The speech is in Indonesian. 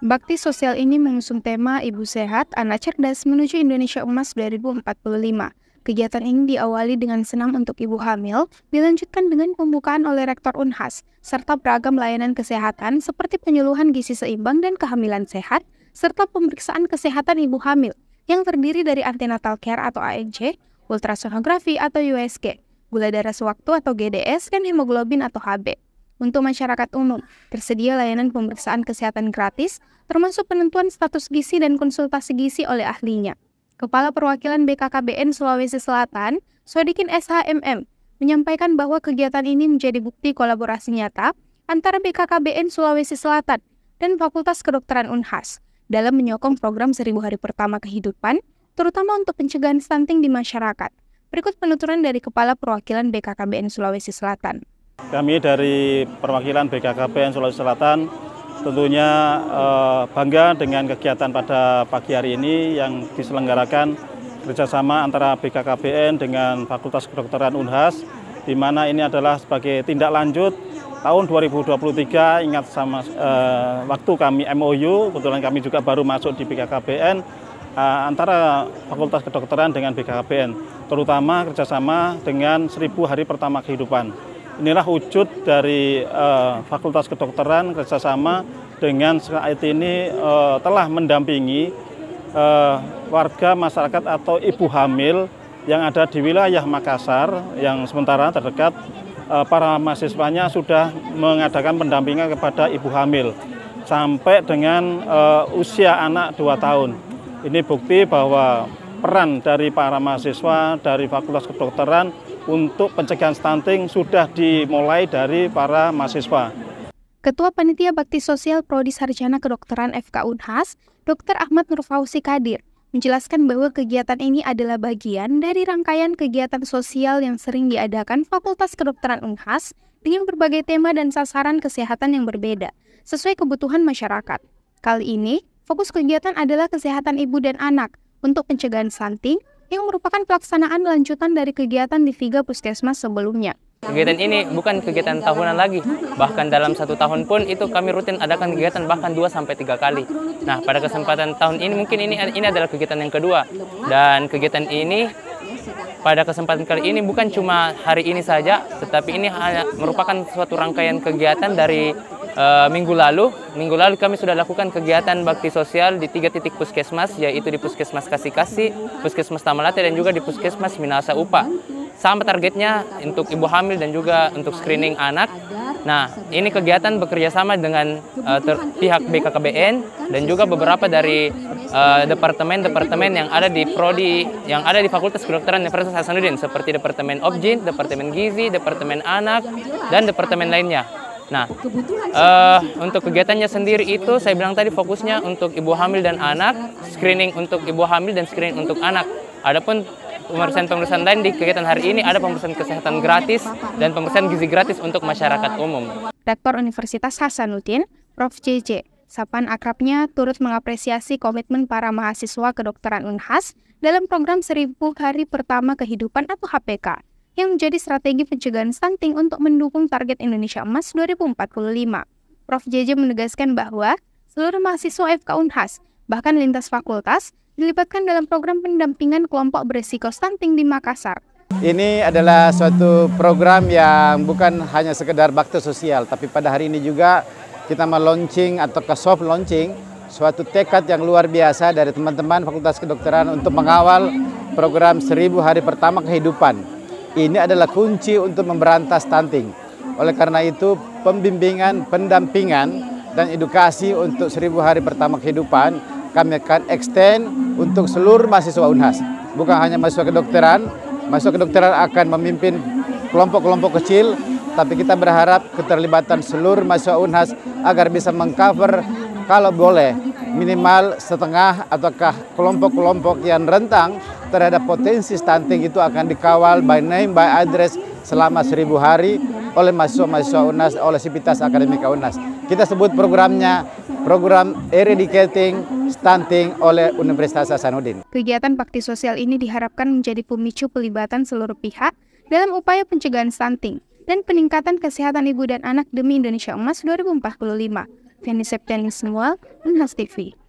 Bakti sosial ini mengusung tema Ibu Sehat, Anak Cerdas menuju Indonesia Emas 2045. Kegiatan ini diawali dengan senam untuk ibu hamil, dilanjutkan dengan pembukaan oleh Rektor Unhas, serta beragam layanan kesehatan seperti penyuluhan gizi seimbang dan kehamilan sehat, serta pemeriksaan kesehatan ibu hamil yang terdiri dari antenatal care atau ANC, ultrasonografi atau USG, gula darah sewaktu atau GDS, dan hemoglobin atau HB. Untuk masyarakat umum, tersedia layanan pemeriksaan kesehatan gratis, termasuk penentuan status gizi dan konsultasi gizi oleh ahlinya. Kepala Perwakilan BKKBN Sulawesi Selatan, Sodikin SHMM, menyampaikan bahwa kegiatan ini menjadi bukti kolaborasi nyata antara BKKBN Sulawesi Selatan dan Fakultas Kedokteran Unhas dalam menyokong program Seribu Hari Pertama Kehidupan, terutama untuk pencegahan stunting di masyarakat. Berikut penuturan dari Kepala Perwakilan BKKBN Sulawesi Selatan. Kami dari perwakilan BKKBN Sulawesi Selatan tentunya eh, bangga dengan kegiatan pada pagi hari ini yang diselenggarakan kerjasama antara BKKBN dengan Fakultas Kedokteran Unhas, di mana ini adalah sebagai tindak lanjut tahun 2023 ingat sama eh, waktu kami MOU, kebetulan kami juga baru masuk di BKKBN eh, antara Fakultas Kedokteran dengan BKKBN, terutama kerjasama dengan 1000 hari pertama kehidupan inilah wujud dari uh, Fakultas Kedokteran kerjasama dengan SKIT ini uh, telah mendampingi uh, warga masyarakat atau ibu hamil yang ada di wilayah Makassar yang sementara terdekat uh, para mahasiswanya sudah mengadakan pendampingan kepada ibu hamil sampai dengan uh, usia anak 2 tahun. Ini bukti bahwa peran dari para mahasiswa dari Fakultas Kedokteran untuk pencegahan stunting sudah dimulai dari para mahasiswa. Ketua Panitia Bakti Sosial Prodi Sarjana Kedokteran FK Unhas, Dr. Ahmad Nurfausi Kadir, menjelaskan bahwa kegiatan ini adalah bagian dari rangkaian kegiatan sosial yang sering diadakan Fakultas Kedokteran Unhas dengan berbagai tema dan sasaran kesehatan yang berbeda, sesuai kebutuhan masyarakat. Kali ini, fokus kegiatan adalah kesehatan ibu dan anak untuk pencegahan stunting yang merupakan pelaksanaan lanjutan dari kegiatan di tiga puskesmas sebelumnya. Kegiatan ini bukan kegiatan tahunan lagi, bahkan dalam satu tahun pun itu kami rutin adakan kegiatan bahkan dua sampai tiga kali. Nah, pada kesempatan tahun ini mungkin ini ini adalah kegiatan yang kedua dan kegiatan ini pada kesempatan kali ini bukan cuma hari ini saja, tetapi ini hanya merupakan suatu rangkaian kegiatan dari Eh, minggu lalu. Minggu lalu kami sudah lakukan kegiatan bakti sosial di tiga titik puskesmas, yaitu di puskesmas Kasih Kasih, puskesmas Tamalate, dan juga di puskesmas Minasa Upa. Sama targetnya untuk ibu hamil dan juga untuk screening anak. Nah, ini kegiatan bekerja sama dengan uh, pihak BKKBN dan juga beberapa dari eh, departemen-departemen departemen yang ada di prodi yang ada di Fakultas Kedokteran Universitas Hasanuddin seperti Departemen Obgyn, Departemen Gizi, Departemen Anak dan departemen lainnya. Nah, uh, untuk kegiatannya sendiri itu saya bilang tadi fokusnya untuk ibu hamil dan anak, screening untuk ibu hamil dan screening untuk anak. Adapun pemeriksaan-pemeriksaan lain di kegiatan hari ini ada pemeriksaan kesehatan gratis dan pemeriksaan gizi gratis untuk masyarakat umum. Rektor Universitas Hasanuddin, Prof. JJ, Sapan akrabnya turut mengapresiasi komitmen para mahasiswa kedokteran Unhas dalam program 1000 hari pertama kehidupan atau HPK yang menjadi strategi pencegahan stunting untuk mendukung target Indonesia Emas 2045. Prof. JJ menegaskan bahwa seluruh mahasiswa FK Unhas, bahkan lintas fakultas, dilibatkan dalam program pendampingan kelompok berisiko stunting di Makassar. Ini adalah suatu program yang bukan hanya sekedar bakti sosial, tapi pada hari ini juga kita meluncing atau ke soft launching suatu tekad yang luar biasa dari teman-teman Fakultas Kedokteran untuk mengawal program seribu hari pertama kehidupan ini adalah kunci untuk memberantas stunting. Oleh karena itu, pembimbingan, pendampingan, dan edukasi untuk seribu hari pertama kehidupan kami akan extend untuk seluruh mahasiswa UNHAS. Bukan hanya mahasiswa kedokteran, mahasiswa kedokteran akan memimpin kelompok-kelompok kecil, tapi kita berharap keterlibatan seluruh mahasiswa UNHAS agar bisa mengcover kalau boleh minimal setengah ataukah kelompok-kelompok yang rentang terhadap potensi stunting itu akan dikawal by name, by address selama seribu hari oleh mahasiswa-mahasiswa UNAS, oleh Sipitas Akademika UNAS. Kita sebut programnya program Eradicating Stunting oleh Universitas Hasanuddin. Kegiatan bakti sosial ini diharapkan menjadi pemicu pelibatan seluruh pihak dalam upaya pencegahan stunting dan peningkatan kesehatan ibu dan anak demi Indonesia Emas 2045. Feni Septiani semua, Unhas TV.